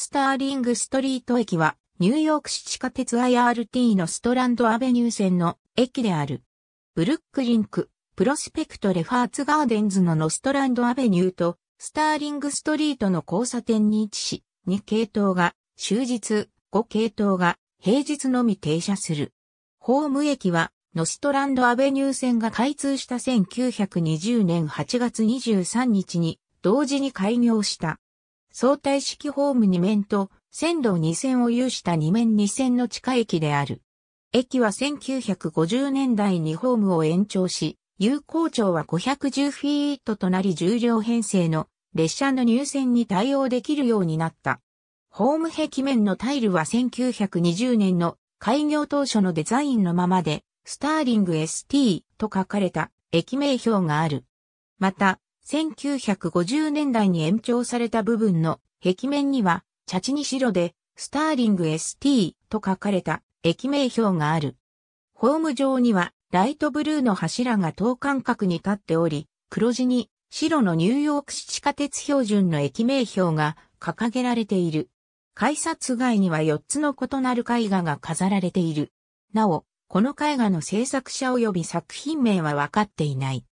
スターリングストリート駅は、ニューヨーク市地下鉄 IRT のストランドアベニュー線の駅である。ブルックリンク、プロスペクトレファーツガーデンズのノストランドアベニューと、スターリングストリートの交差点に位置し、2系統が、終日、5系統が、平日のみ停車する。ホーム駅は、ノストランドアベニュー線が開通した1920年8月23日に、同時に開業した。相対式ホーム2面と線路2線を有した2面2線の地下駅である。駅は1950年代にホームを延長し、有効長は510フィートとなり重量編成の列車の入線に対応できるようになった。ホーム壁面のタイルは1920年の開業当初のデザインのままで、スターリング ST と書かれた駅名標がある。また、1950年代に延長された部分の壁面には、茶地に白で、スターリング ST と書かれた駅名標がある。ホーム上には、ライトブルーの柱が等間隔に立っており、黒地に白のニューヨーク市地下鉄標準の駅名標が掲げられている。改札外には4つの異なる絵画が飾られている。なお、この絵画の制作者及び作品名は分かっていない。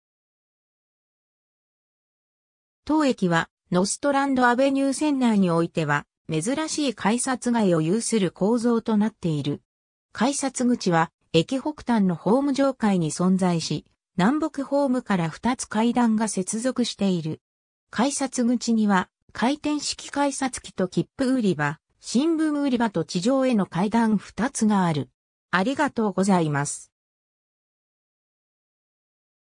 当駅は、ノストランドアベニュー線内においては、珍しい改札街を有する構造となっている。改札口は、駅北端のホーム上階に存在し、南北ホームから2つ階段が接続している。改札口には、回転式改札機と切符売り場、新聞売り場と地上への階段2つがある。ありがとうございます。